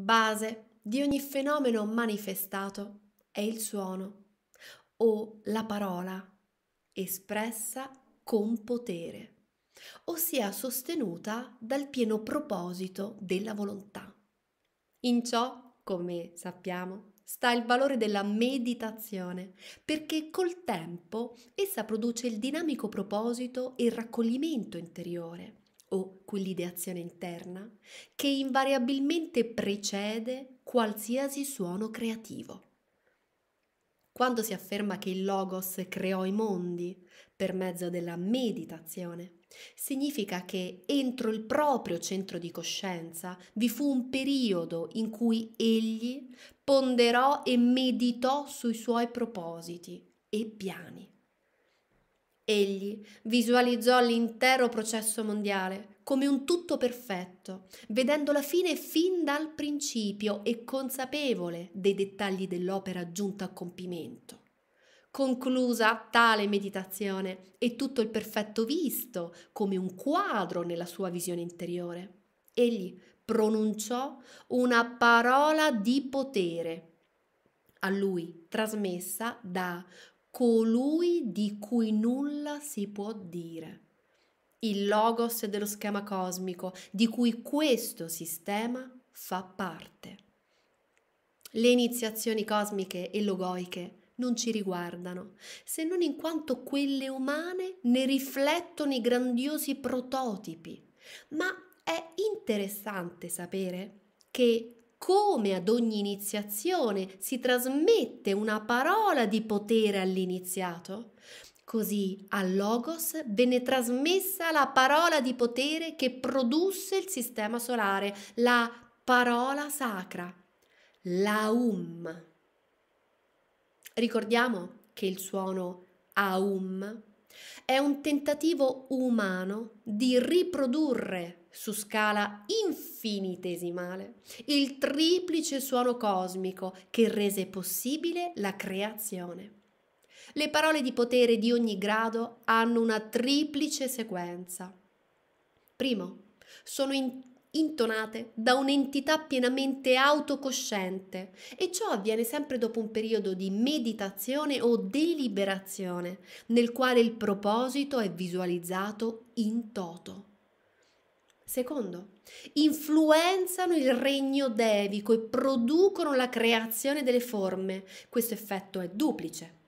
base di ogni fenomeno manifestato è il suono o la parola espressa con potere, ossia sostenuta dal pieno proposito della volontà. In ciò, come sappiamo, sta il valore della meditazione, perché col tempo essa produce il dinamico proposito e il raccoglimento interiore quell'ideazione interna che invariabilmente precede qualsiasi suono creativo. Quando si afferma che il Logos creò i mondi per mezzo della meditazione, significa che entro il proprio centro di coscienza vi fu un periodo in cui egli ponderò e meditò sui suoi propositi e piani. Egli visualizzò l'intero processo mondiale come un tutto perfetto, vedendo la fine fin dal principio e consapevole dei dettagli dell'opera giunta a compimento. Conclusa tale meditazione e tutto il perfetto visto come un quadro nella sua visione interiore, egli pronunciò una parola di potere a lui trasmessa da colui di cui nulla si può dire. Il logos dello schema cosmico di cui questo sistema fa parte. Le iniziazioni cosmiche e logoiche non ci riguardano, se non in quanto quelle umane ne riflettono i grandiosi prototipi. Ma è interessante sapere che come ad ogni iniziazione si trasmette una parola di potere all'iniziato, così al Logos venne trasmessa la parola di potere che produsse il sistema solare, la parola sacra, l'Aum. Ricordiamo che il suono Aum è un tentativo umano di riprodurre su scala infinitesimale il triplice suono cosmico che rese possibile la creazione. Le parole di potere di ogni grado hanno una triplice sequenza. Primo, sono in intonate da un'entità pienamente autocosciente e ciò avviene sempre dopo un periodo di meditazione o deliberazione nel quale il proposito è visualizzato in toto. Secondo, influenzano il regno devico e producono la creazione delle forme. Questo effetto è duplice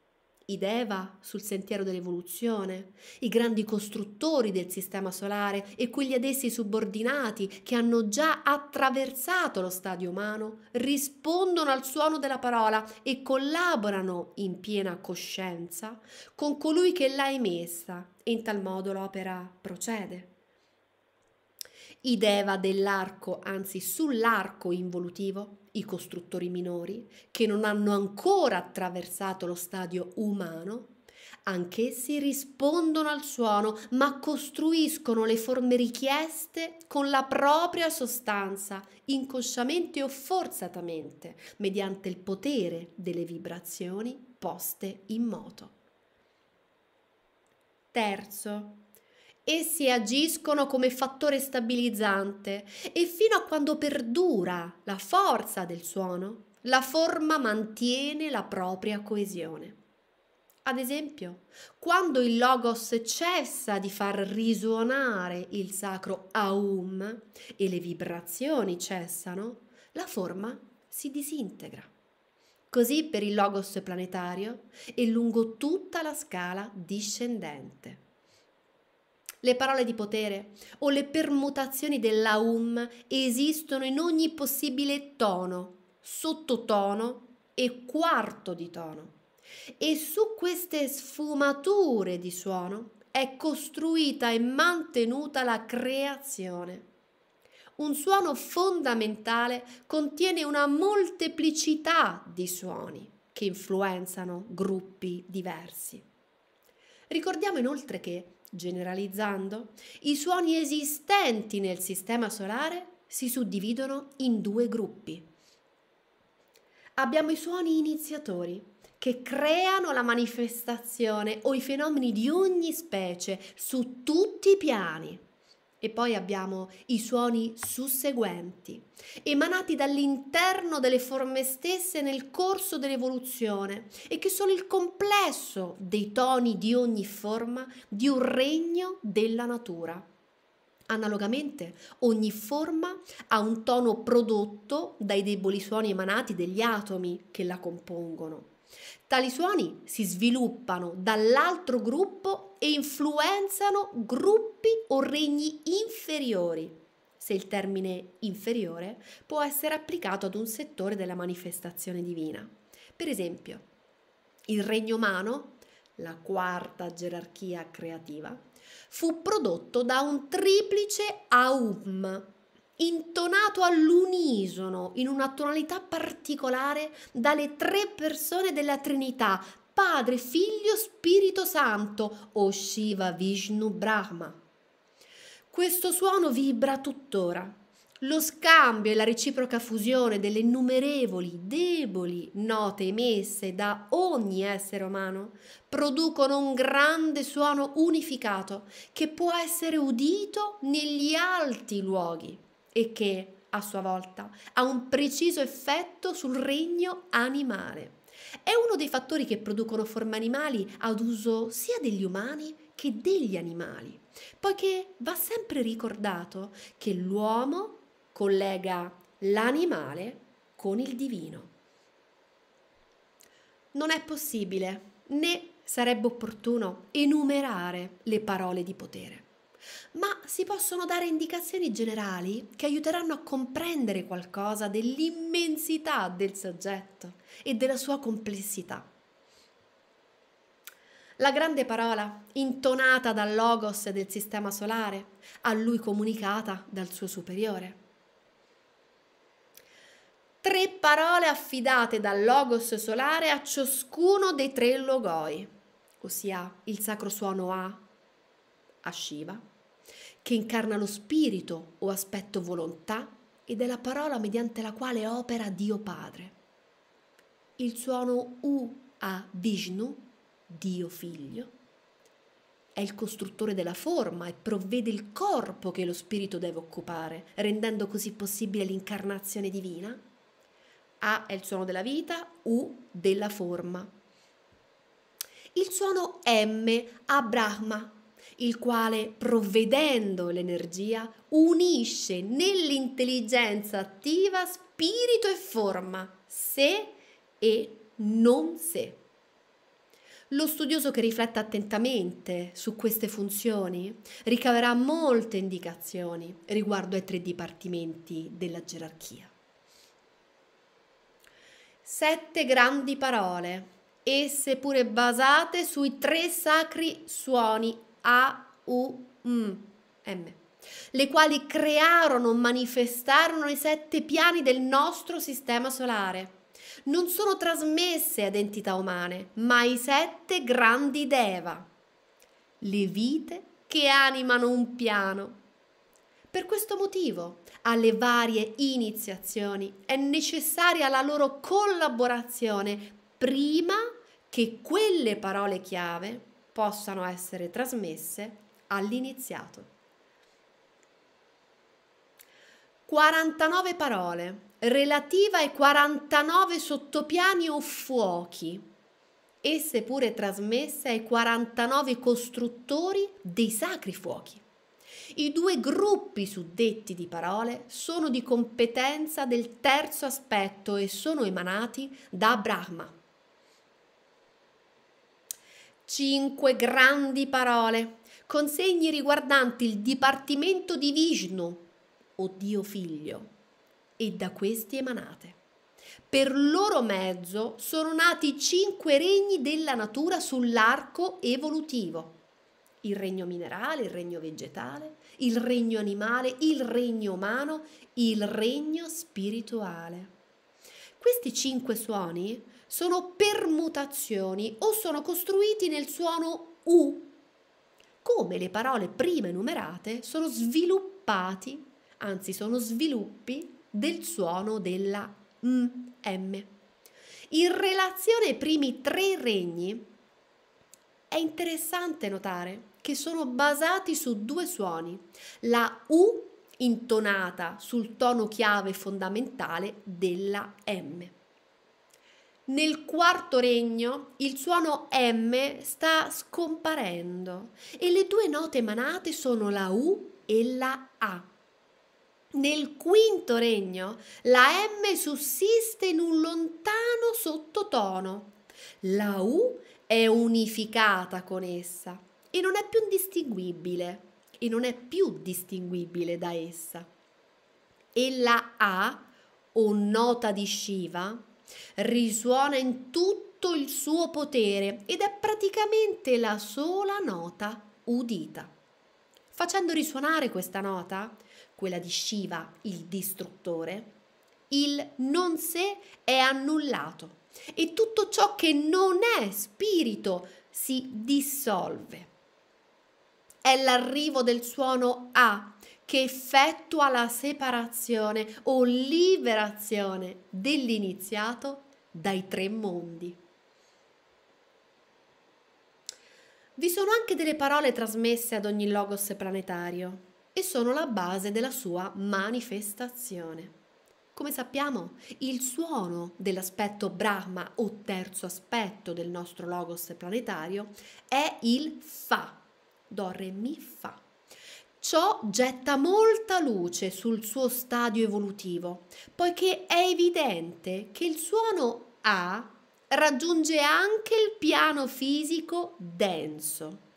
i Deva sul sentiero dell'evoluzione, i grandi costruttori del sistema solare e quegli ad essi subordinati che hanno già attraversato lo stadio umano, rispondono al suono della parola e collaborano in piena coscienza con colui che l'ha emessa e in tal modo l'opera procede. I Deva dell'arco, anzi sull'arco involutivo, i costruttori minori, che non hanno ancora attraversato lo stadio umano, Anch'essi rispondono al suono, ma costruiscono le forme richieste con la propria sostanza, inconsciamente o forzatamente, mediante il potere delle vibrazioni poste in moto. Terzo, Essi agiscono come fattore stabilizzante e fino a quando perdura la forza del suono, la forma mantiene la propria coesione. Ad esempio, quando il logos cessa di far risuonare il sacro aum e le vibrazioni cessano, la forma si disintegra. Così per il logos planetario e lungo tutta la scala discendente le parole di potere o le permutazioni dell'aum esistono in ogni possibile tono, sottotono e quarto di tono. E su queste sfumature di suono è costruita e mantenuta la creazione. Un suono fondamentale contiene una molteplicità di suoni che influenzano gruppi diversi. Ricordiamo inoltre che Generalizzando, i suoni esistenti nel sistema solare si suddividono in due gruppi. Abbiamo i suoni iniziatori, che creano la manifestazione o i fenomeni di ogni specie su tutti i piani. E poi abbiamo i suoni susseguenti, emanati dall'interno delle forme stesse nel corso dell'evoluzione e che sono il complesso dei toni di ogni forma di un regno della natura. Analogamente, ogni forma ha un tono prodotto dai deboli suoni emanati degli atomi che la compongono. Tali suoni si sviluppano dall'altro gruppo e influenzano gruppi o regni inferiori, se il termine inferiore può essere applicato ad un settore della manifestazione divina. Per esempio, il regno umano, la quarta gerarchia creativa, fu prodotto da un triplice Aum, intonato all'unisono, in una tonalità particolare, dalle tre persone della Trinità, Padre, Figlio, Spirito Santo, o Shiva, Vishnu, Brahma. Questo suono vibra tuttora. Lo scambio e la reciproca fusione delle innumerevoli, deboli note emesse da ogni essere umano producono un grande suono unificato che può essere udito negli alti luoghi e che a sua volta ha un preciso effetto sul regno animale. È uno dei fattori che producono forme animali ad uso sia degli umani che degli animali, poiché va sempre ricordato che l'uomo collega l'animale con il divino. Non è possibile né sarebbe opportuno enumerare le parole di potere ma si possono dare indicazioni generali che aiuteranno a comprendere qualcosa dell'immensità del soggetto e della sua complessità. La grande parola, intonata dal logos del sistema solare, a lui comunicata dal suo superiore. Tre parole affidate dal logos solare a ciascuno dei tre logoi, ossia il sacro suono A a Shiva, che incarna lo spirito o aspetto volontà ed è la parola mediante la quale opera Dio Padre. Il suono U a Vishnu, Dio Figlio, è il costruttore della forma e provvede il corpo che lo spirito deve occupare, rendendo così possibile l'incarnazione divina. A è il suono della vita, U della forma. Il suono M a Brahma, il quale, provvedendo l'energia, unisce nell'intelligenza attiva spirito e forma, sé e non sé. Lo studioso che rifletta attentamente su queste funzioni ricaverà molte indicazioni riguardo ai tre dipartimenti della gerarchia. Sette grandi parole, esse pure basate sui tre sacri suoni a-U-M, le quali crearono, manifestarono i sette piani del nostro sistema solare. Non sono trasmesse ad entità umane, ma i sette grandi Deva, le vite che animano un piano. Per questo motivo alle varie iniziazioni è necessaria la loro collaborazione prima che quelle parole chiave possano essere trasmesse all'iniziato. 49 parole relativa ai 49 sottopiani o fuochi, esse pure trasmesse ai 49 costruttori dei sacri fuochi. I due gruppi suddetti di parole sono di competenza del terzo aspetto e sono emanati da Brahma. Cinque grandi parole, consegni riguardanti il dipartimento di Vishnu, o Dio figlio, e da questi emanate. Per loro mezzo sono nati cinque regni della natura sull'arco evolutivo. Il regno minerale, il regno vegetale, il regno animale, il regno umano, il regno spirituale. Questi cinque suoni sono permutazioni o sono costruiti nel suono U, come le parole prima enumerate sono sviluppati, anzi sono sviluppi del suono della M. In relazione ai primi tre regni è interessante notare che sono basati su due suoni, la U intonata sul tono chiave fondamentale della M. Nel quarto regno il suono M sta scomparendo e le due note emanate sono la U e la A. Nel quinto regno la M sussiste in un lontano sottotono. La U è unificata con essa e non è più indistinguibile e non è più distinguibile da essa. E la A o nota di Shiva risuona in tutto il suo potere ed è praticamente la sola nota udita. Facendo risuonare questa nota, quella di Shiva, il distruttore, il non sé è annullato e tutto ciò che non è spirito si dissolve è l'arrivo del suono A che effettua la separazione o liberazione dell'iniziato dai tre mondi. Vi sono anche delle parole trasmesse ad ogni logos planetario e sono la base della sua manifestazione. Come sappiamo, il suono dell'aspetto Brahma o terzo aspetto del nostro logos planetario è il Fa do, re, mi, fa. Ciò getta molta luce sul suo stadio evolutivo, poiché è evidente che il suono A raggiunge anche il piano fisico denso.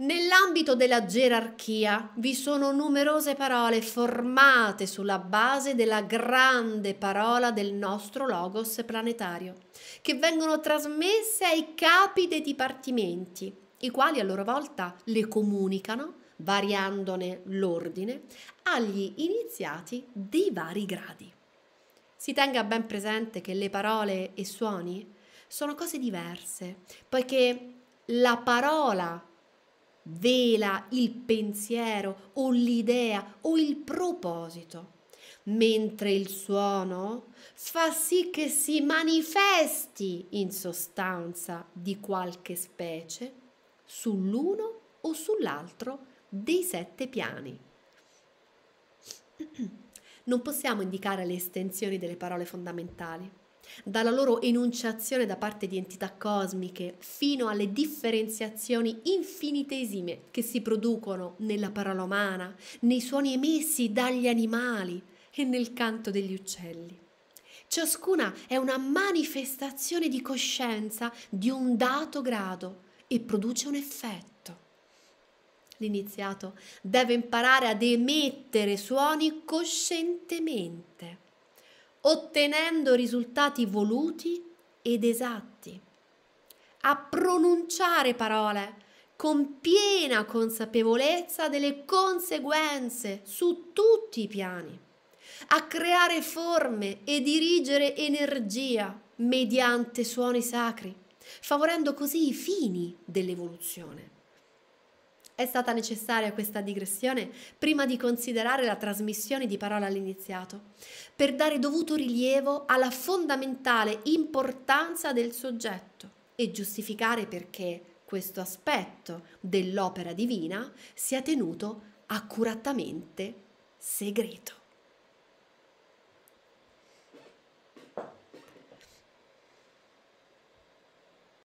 Nell'ambito della gerarchia vi sono numerose parole formate sulla base della grande parola del nostro logos planetario, che vengono trasmesse ai capi dei dipartimenti, i quali a loro volta le comunicano, variandone l'ordine, agli iniziati dei vari gradi. Si tenga ben presente che le parole e suoni sono cose diverse, poiché la parola vela il pensiero o l'idea o il proposito, mentre il suono fa sì che si manifesti in sostanza di qualche specie sull'uno o sull'altro dei sette piani. Non possiamo indicare le estensioni delle parole fondamentali dalla loro enunciazione da parte di entità cosmiche fino alle differenziazioni infinitesime che si producono nella parola umana, nei suoni emessi dagli animali e nel canto degli uccelli. Ciascuna è una manifestazione di coscienza di un dato grado e produce un effetto. L'iniziato deve imparare ad emettere suoni coscientemente ottenendo risultati voluti ed esatti, a pronunciare parole con piena consapevolezza delle conseguenze su tutti i piani, a creare forme e dirigere energia mediante suoni sacri, favorendo così i fini dell'evoluzione. È stata necessaria questa digressione prima di considerare la trasmissione di parola all'iniziato, per dare dovuto rilievo alla fondamentale importanza del soggetto e giustificare perché questo aspetto dell'opera divina sia tenuto accuratamente segreto.